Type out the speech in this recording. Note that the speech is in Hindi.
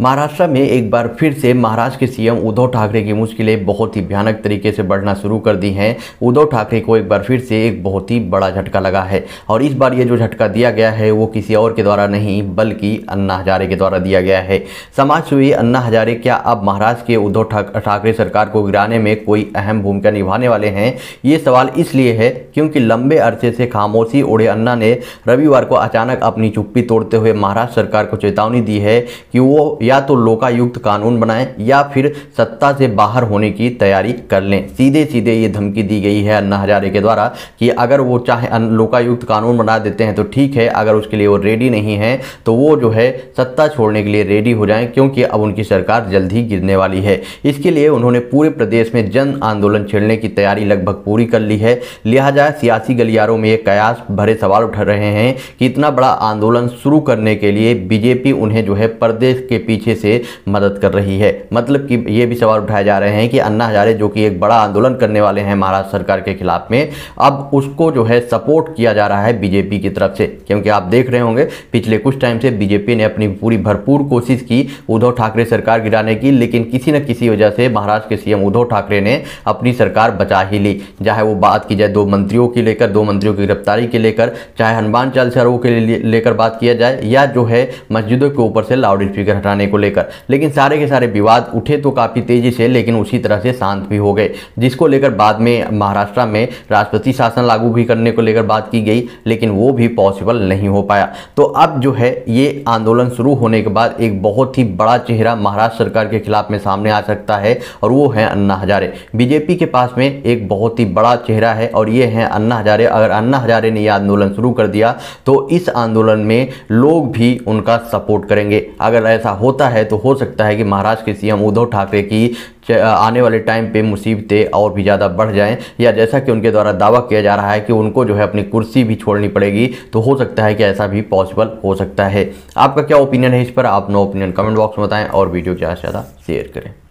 महाराष्ट्र में एक बार फिर से महाराष्ट्र के सीएम उद्धव ठाकरे की मुश्किलें बहुत ही भयानक तरीके से बढ़ना शुरू कर दी हैं उद्धव ठाकरे को एक बार फिर से एक बहुत ही बड़ा झटका लगा है और इस बार ये जो झटका दिया गया है वो किसी और के द्वारा नहीं बल्कि अन्ना हजारे के द्वारा दिया गया है समाज सुवी अन्ना हजारे क्या अब महाराष्ट्र के उद्धव ठाकरे सरकार को गिराने में कोई अहम भूमिका निभाने वाले हैं ये सवाल इसलिए है क्योंकि लंबे अरसे से खामोशी ओढ़े अन्ना ने रविवार को अचानक अपनी चुप्पी तोड़ते हुए महाराष्ट्र सरकार को चेतावनी दी है कि वो या तो लोकायुक्त कानून बनाएं या फिर सत्ता से बाहर होने की तैयारी कर लें सीधे सीधे ये धमकी दी गई है अन्ना हजारे के द्वारा कि अगर वो चाहे लोकायुक्त कानून बना देते हैं तो ठीक है अगर उसके लिए वो रेडी नहीं है तो वो जो है सत्ता छोड़ने के लिए रेडी हो जाएं क्योंकि अब उनकी सरकार जल्द ही गिरने वाली है इसके लिए उन्होंने पूरे प्रदेश में जन आंदोलन छेड़ने की तैयारी लगभग पूरी कर ली है लिहाजा सियासी गलियारों में ये कयास भरे सवाल उठ रहे हैं कि इतना बड़ा आंदोलन शुरू करने के लिए बीजेपी उन्हें जो है प्रदेश के पी पीछे से मदद कर रही है मतलब कि ये भी सवाल उठाए जा रहे हैं कि अन्ना हजारे जो कि एक बड़ा आंदोलन करने वाले हैं महाराष्ट्र सरकार के खिलाफ में अब उसको जो है सपोर्ट किया जा रहा है बीजेपी की तरफ से क्योंकि आप देख रहे होंगे पिछले कुछ टाइम से बीजेपी ने अपनी पूरी भरपूर कोशिश की उद्धव ठाकरे सरकार गिराने की लेकिन किसी न किसी वजह से महाराष्ट्र के सीएम उद्धव ठाकरे ने अपनी सरकार बचा ही ली चाहे वो बात की जाए दो मंत्रियों की लेकर दो मंत्रियों की गिरफ्तारी के लेकर चाहे हनुमान चाल सरों के लेकर बात किया जाए या जो है मस्जिदों के ऊपर से लाउड स्पीकर हटाने बनाने को लेकर लेकिन सारे के सारे विवाद उठे तो काफ़ी तेज़ी से लेकिन उसी तरह से शांत भी हो गए जिसको लेकर बाद में महाराष्ट्र में राष्ट्रपति शासन लागू भी करने को लेकर बात की गई लेकिन वो भी पॉसिबल नहीं हो पाया तो अब जो है ये आंदोलन शुरू होने के बाद एक बहुत ही बड़ा चेहरा महाराष्ट्र सरकार के खिलाफ में सामने आ सकता है और वो है अन्ना हजारे बीजेपी के पास में एक बहुत ही बड़ा चेहरा है और ये है अन्ना हजारे अगर अन्ना हजारे ने यह आंदोलन शुरू कर दिया तो इस आंदोलन में लोग भी उनका सपोर्ट करेंगे अगर ऐसा होता है तो हो सकता है कि महाराष्ट्र के सीएम उद्धव ठाकरे की आने वाले टाइम पे मुसीबतें और भी ज़्यादा बढ़ जाएं या जैसा कि उनके द्वारा दावा किया जा रहा है कि उनको जो है अपनी कुर्सी भी छोड़नी पड़ेगी तो हो सकता है कि ऐसा भी पॉसिबल हो सकता है आपका क्या ओपिनियन है इस पर आप नो ओपिनियन कमेंट बॉक्स में बताएं और वीडियो ज़्यादा से ज़्यादा शेयर करें